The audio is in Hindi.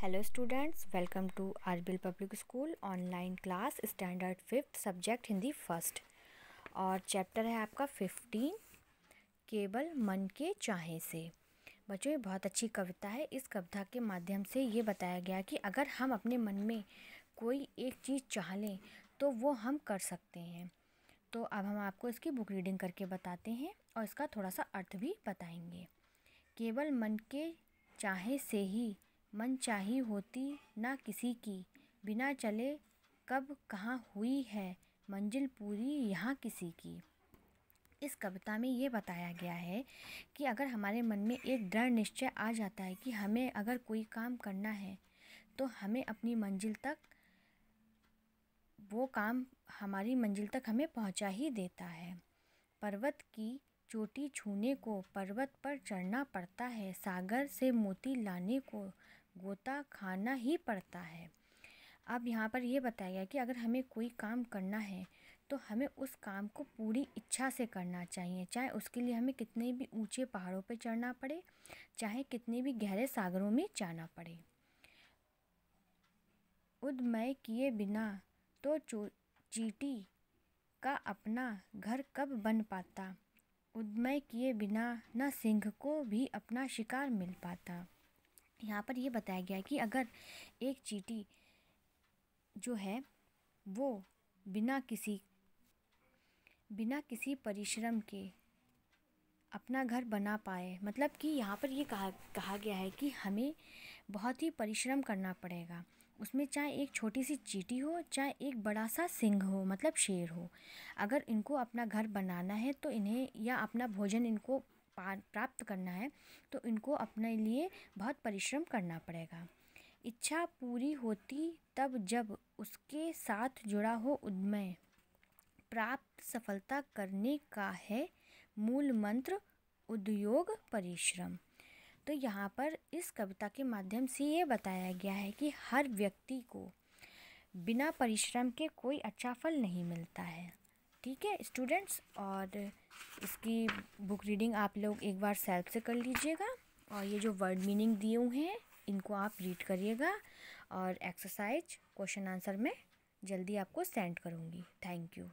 हेलो स्टूडेंट्स वेलकम टू आरबिल public school online class standard fifth subject Hindi first और चैप्टर है आपका फिफ्टीन केवल मन के चाहे से बच्चों ये बहुत अच्छी कविता है इस कविता के माध्यम से ये बताया गया कि अगर हम अपने मन में कोई एक चीज़ चाह लें तो वो हम कर सकते हैं तो अब हम आपको इसकी बुक रीडिंग करके बताते हैं और इसका थोड़ा सा अर्थ भी बताएंगे केवल मन के चाहे से ही मनचाही होती न किसी की बिना चले कब कहाँ हुई है मंजिल पूरी यहाँ किसी की इस कविता में ये बताया गया है कि अगर हमारे मन में एक दृढ़ निश्चय आ जाता है कि हमें अगर कोई काम करना है तो हमें अपनी मंजिल तक वो काम हमारी मंजिल तक हमें पहुंचा ही देता है पर्वत की चोटी छूने को पर्वत पर चढ़ना पड़ता है सागर से मोती लाने को गोता खाना ही पड़ता है अब यहाँ पर यह बताया गया कि अगर हमें कोई काम करना है तो हमें उस काम को पूरी इच्छा से करना चाहिए चाहे उसके लिए हमें कितने भी ऊंचे पहाड़ों पर चढ़ना पड़े चाहे कितने भी गहरे सागरों में जाना पड़े उदमय किए बिना तो चो चीटी का अपना घर कब बन पाता उदमय किए बिना न सिंह को भी अपना शिकार मिल पाता यहाँ पर यह बताया गया है कि अगर एक चीटी जो है वो बिना किसी बिना किसी परिश्रम के अपना घर बना पाए मतलब कि यहाँ पर ये कहा कहा गया है कि हमें बहुत ही परिश्रम करना पड़ेगा उसमें चाहे एक छोटी सी चीटी हो चाहे एक बड़ा सा सिंह हो मतलब शेर हो अगर इनको अपना घर बनाना है तो इन्हें या अपना भोजन इनको प्राप्त करना है तो इनको अपने लिए बहुत परिश्रम करना पड़ेगा इच्छा पूरी होती तब जब उसके साथ जुड़ा हो उद्यमय प्राप्त सफलता करने का है मूल मंत्र उद्योग परिश्रम तो यहाँ पर इस कविता के माध्यम से ये बताया गया है कि हर व्यक्ति को बिना परिश्रम के कोई अच्छा फल नहीं मिलता है ठीक है स्टूडेंट्स और इसकी बुक रीडिंग आप लोग एक बार सेल्फ से कर लीजिएगा और ये जो वर्ड मीनिंग दिए हुए हैं इनको आप रीड करिएगा और एक्सरसाइज क्वेश्चन आंसर में जल्दी आपको सेंड करूँगी थैंक यू